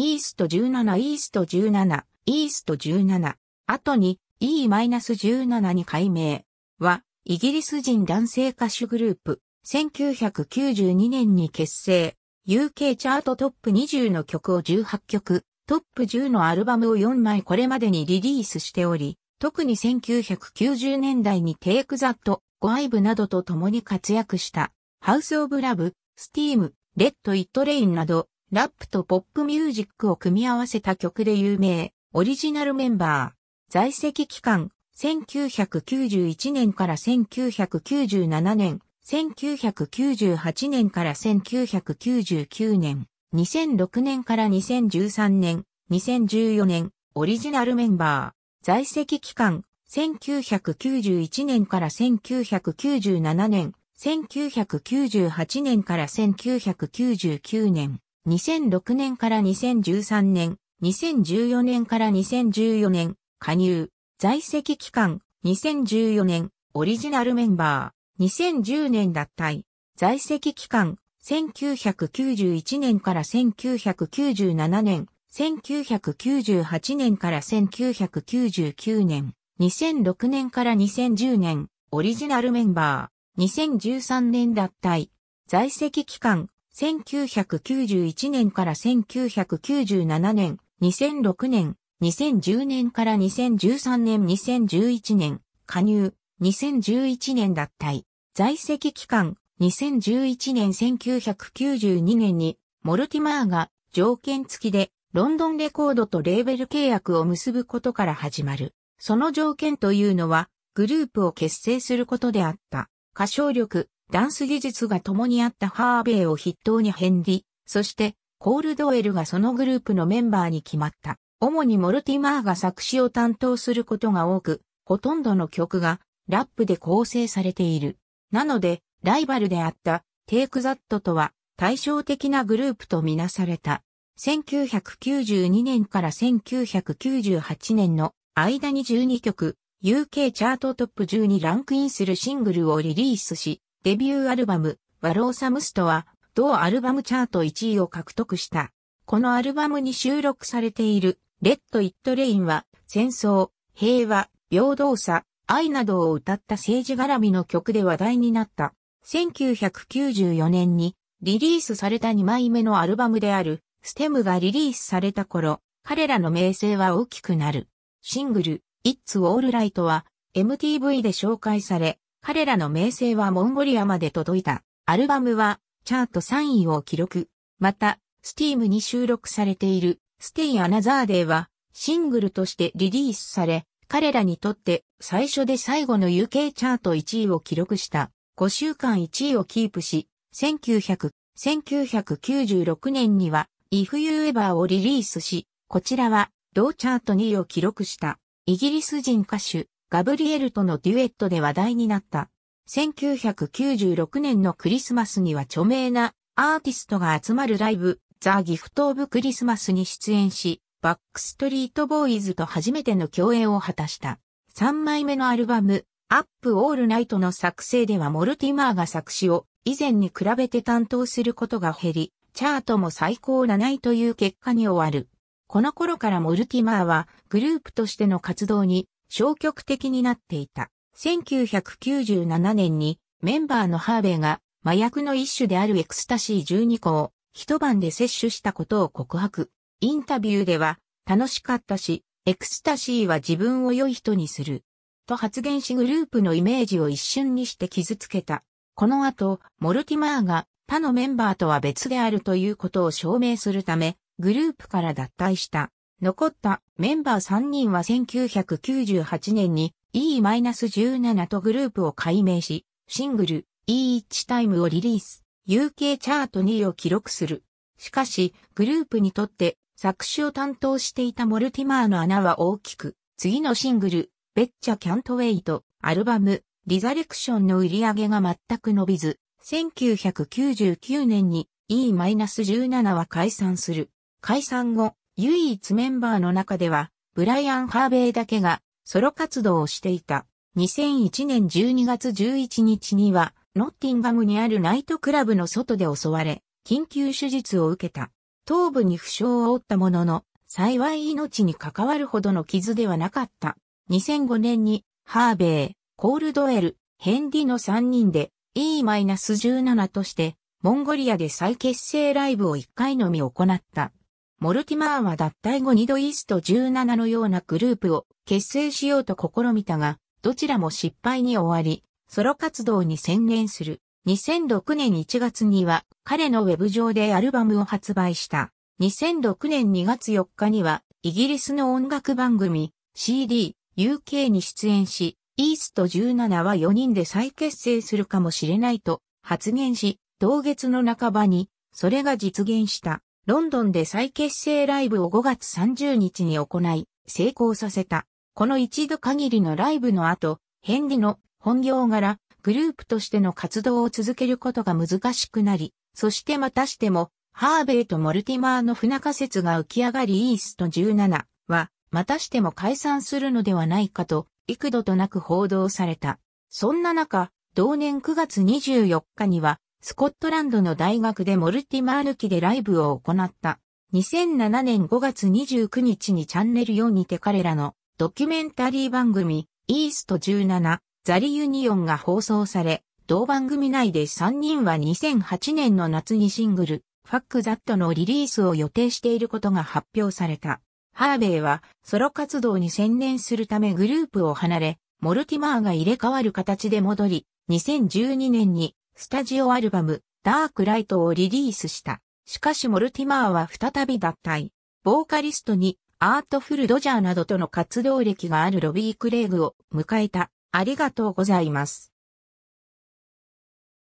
イースト17、イースト17、イースト17、後に E-17 に改名は、イギリス人男性歌手グループ、1992年に結成、UK チャートトップ20の曲を18曲、トップ10のアルバムを4枚これまでにリリースしており、特に1990年代に Take That、ゴアイブなどと共に活躍した、ハウスオブラブ、スティーム、レッド・イット・レインなど、ラップとポップミュージックを組み合わせた曲で有名、オリジナルメンバー、在籍期間、1991年から1997年、1998年から1999年、2006年から2013年、2014年、オリジナルメンバー、在籍期間、1991年から1997年、1998年から1999年、2006年から2013年、2014年から2014年、加入、在籍期間、2014年、オリジナルメンバー、2010年脱退、在籍期間、1991年から1997年、1998年から1999年、2006年から2010年、オリジナルメンバー、2013年脱退、在籍期間、1991年から1997年、2006年、2010年から2013年、2011年、加入、2011年脱退、在籍期間、2011年1992年に、モルティマーが条件付きでロンドンレコードとレーベル契約を結ぶことから始まる。その条件というのは、グループを結成することであった。歌唱力、ダンス技術が共にあったハーベイを筆頭にヘンリ、そしてコールドウェルがそのグループのメンバーに決まった。主にモルティマーが作詞を担当することが多く、ほとんどの曲がラップで構成されている。なので、ライバルであったテイクザットとは対照的なグループとみなされた。1992年から1998年の間に12曲、UK チャートトップ10にランクインするシングルをリリースし、デビューアルバム、ワローサムストは、同アルバムチャート1位を獲得した。このアルバムに収録されている、レッド・イット・レインは、戦争、平和、平等さ、愛などを歌った政治絡みの曲で話題になった。1994年にリリースされた2枚目のアルバムであるステムがリリースされた頃、彼らの名声は大きくなる。シングル It's All Right は MTV で紹介され、彼らの名声はモンゴリアまで届いた。アルバムはチャート3位を記録。また、スティームに収録されているステイ・アナザーデーはシングルとしてリリースされ、彼らにとって最初で最後の UK チャート1位を記録した。5週間1位をキープし、1900、1996年には If You Ever をリリースし、こちらは同チャート2位を記録した。イギリス人歌手ガブリエルとのデュエットで話題になった。1996年のクリスマスには著名なアーティストが集まるライブ、ザ・ギフト・オブ・クリスマスに出演し、バックストリート・ボーイズと初めての共演を果たした。3枚目のアルバム、アップ・オール・ナイトの作成ではモルティマーが作詞を以前に比べて担当することが減り、チャートも最高7位という結果に終わる。この頃からモルティマーはグループとしての活動に消極的になっていた。1997年にメンバーのハーベイが麻薬の一種であるエクスタシー12個を一晩で摂取したことを告白。インタビューでは楽しかったし、エクスタシーは自分を良い人にする。と発言しグループのイメージを一瞬にして傷つけた。この後、モルティマーが他のメンバーとは別であるということを証明するため、グループから脱退した。残ったメンバー3人は1998年に E-17 とグループを改名し、シングル E1 タイムをリリース、UK チャート2位を記録する。しかし、グループにとって作詞を担当していたモルティマーの穴は大きく、次のシングル、ベッチャ・キャントウェイとアルバム、リザレクションの売り上げが全く伸びず、1999年に E-17 は解散する。解散後、唯一メンバーの中では、ブライアン・ハーベイだけがソロ活動をしていた。2001年12月11日には、ノッティンガムにあるナイトクラブの外で襲われ、緊急手術を受けた。頭部に負傷を負ったものの、幸い命に関わるほどの傷ではなかった。2005年に、ハーベイ、コールドエル、ヘンディの3人で E-17 として、モンゴリアで再結成ライブを1回のみ行った。モルティマーは脱退後2度イースト17のようなグループを結成しようと試みたが、どちらも失敗に終わり、ソロ活動に専念する。2006年1月には彼のウェブ上でアルバムを発売した。2006年2月4日にはイギリスの音楽番組 CD UK に出演し、イースト17は4人で再結成するかもしれないと発言し、同月の半ばにそれが実現した。ロンドンで再結成ライブを5月30日に行い、成功させた。この一度限りのライブの後、ヘンリの本業柄、グループとしての活動を続けることが難しくなり、そしてまたしても、ハーベイとモルティマーの不仲説が浮き上がりイースト17は、またしても解散するのではないかと、幾度となく報道された。そんな中、同年9月24日には、スコットランドの大学でモルティマー抜きでライブを行った。2007年5月29日にチャンネル4にて彼らのドキュメンタリー番組イースト17ザリユニオンが放送され、同番組内で3人は2008年の夏にシングルファックザットのリリースを予定していることが発表された。ハーベイはソロ活動に専念するためグループを離れ、モルティマーが入れ替わる形で戻り、2012年にスタジオアルバム、ダークライトをリリースした。しかしモルティマーは再び脱退。ボーカリストに、アートフルドジャーなどとの活動歴があるロビー・クレイグを迎えた。ありがとうございます。